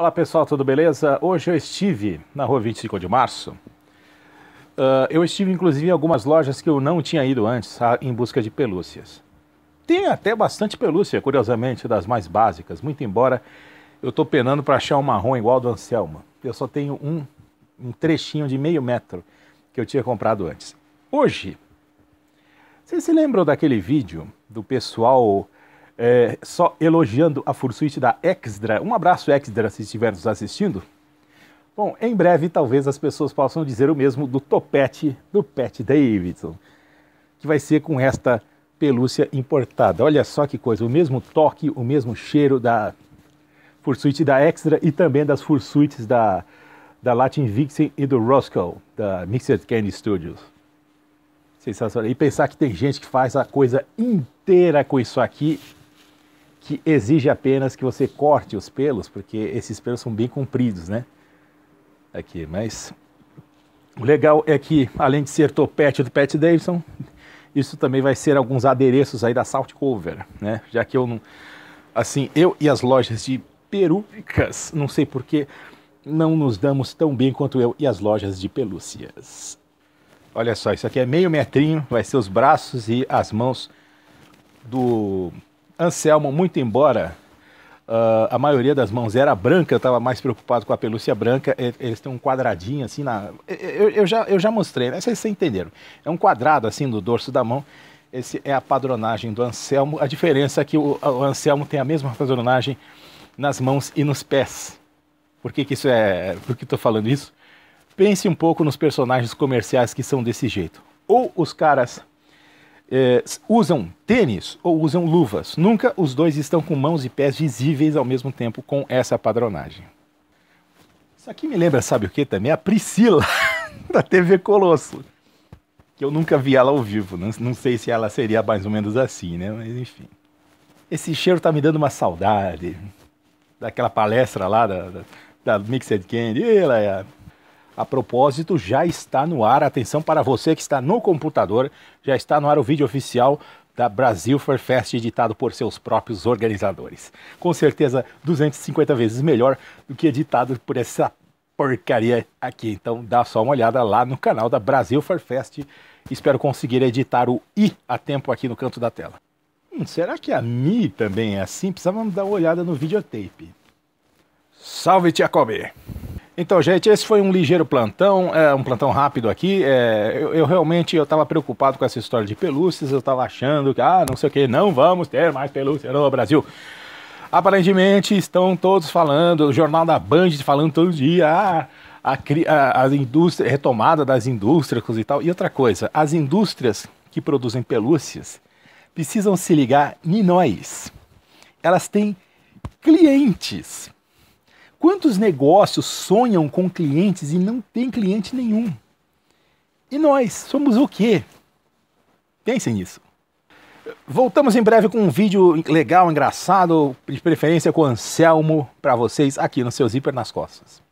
Olá pessoal, tudo beleza? Hoje eu estive na rua 25 de março. Uh, eu estive inclusive em algumas lojas que eu não tinha ido antes em busca de pelúcias. Tem até bastante pelúcia, curiosamente, das mais básicas, muito embora eu estou penando para achar um marrom igual ao do Anselmo. Eu só tenho um, um trechinho de meio metro que eu tinha comprado antes. Hoje, vocês se lembram daquele vídeo do pessoal é, só elogiando a Fursuit da Exdra. Um abraço, Exdra, se estiver nos assistindo. Bom, em breve talvez as pessoas possam dizer o mesmo do topete do Pat Davidson, que vai ser com esta pelúcia importada. Olha só que coisa, o mesmo toque, o mesmo cheiro da Fursuit da Extra e também das Fursuits da, da Latin Vixen e do Roscoe, da Mixed Candy Studios. Sensacional. E pensar que tem gente que faz a coisa inteira com isso aqui que exige apenas que você corte os pelos, porque esses pelos são bem compridos, né? Aqui, mas o legal é que, além de ser topete do Pat Davidson, isso também vai ser alguns adereços aí da Salt Cover, né? Já que eu não. Assim, eu e as lojas de perucas, não sei por que, não nos damos tão bem quanto eu e as lojas de pelúcias. Olha só, isso aqui é meio metrinho, vai ser os braços e as mãos do Anselmo, muito embora uh, a maioria das mãos era branca, eu estava mais preocupado com a pelúcia branca, eles têm um quadradinho assim na. Eu, eu, já, eu já mostrei, né? Vocês, entenderam. É um quadrado assim do dorso da mão. Esse é a padronagem do Anselmo. A diferença é que o, o Anselmo tem a mesma padronagem nas mãos e nos pés. Por que, que isso é. Por que estou falando isso? Pense um pouco nos personagens comerciais que são desse jeito. Ou os caras eh, usam tênis ou usam luvas. Nunca os dois estão com mãos e pés visíveis ao mesmo tempo com essa padronagem. Isso aqui me lembra, sabe o que também? A Priscila, da TV Colosso. Que eu nunca vi ela ao vivo. Não, não sei se ela seria mais ou menos assim, né? Mas enfim. Esse cheiro tá me dando uma saudade. Daquela palestra lá da, da, da Mixed Candy. Ih, Laia. É a propósito, já está no ar. Atenção para você que está no computador, já está no ar o vídeo oficial da Brasil Fair Fest, editado por seus próprios organizadores. Com certeza, 250 vezes melhor do que editado por essa porcaria aqui. Então, dá só uma olhada lá no canal da Brasil Fair Fest. Espero conseguir editar o i a tempo aqui no canto da tela. Hum, será que a Mi também é assim? Precisamos dar uma olhada no videotape. Salve, Tia Kobe! Então, gente, esse foi um ligeiro plantão, é, um plantão rápido aqui. É, eu, eu, realmente eu estava preocupado com essa história de pelúcias, eu estava achando que, ah, não sei o que, não vamos ter mais pelúcia no Brasil. Aparentemente estão todos falando, o Jornal da Band falando todo dia, ah, a, a, a indústria, retomada das indústrias e tal. E outra coisa, as indústrias que produzem pelúcias precisam se ligar em nós. Elas têm clientes Quantos negócios sonham com clientes e não tem cliente nenhum? E nós somos o quê? Pensem nisso. Voltamos em breve com um vídeo legal, engraçado, de preferência com o Anselmo, para vocês aqui no seu Zíper nas Costas.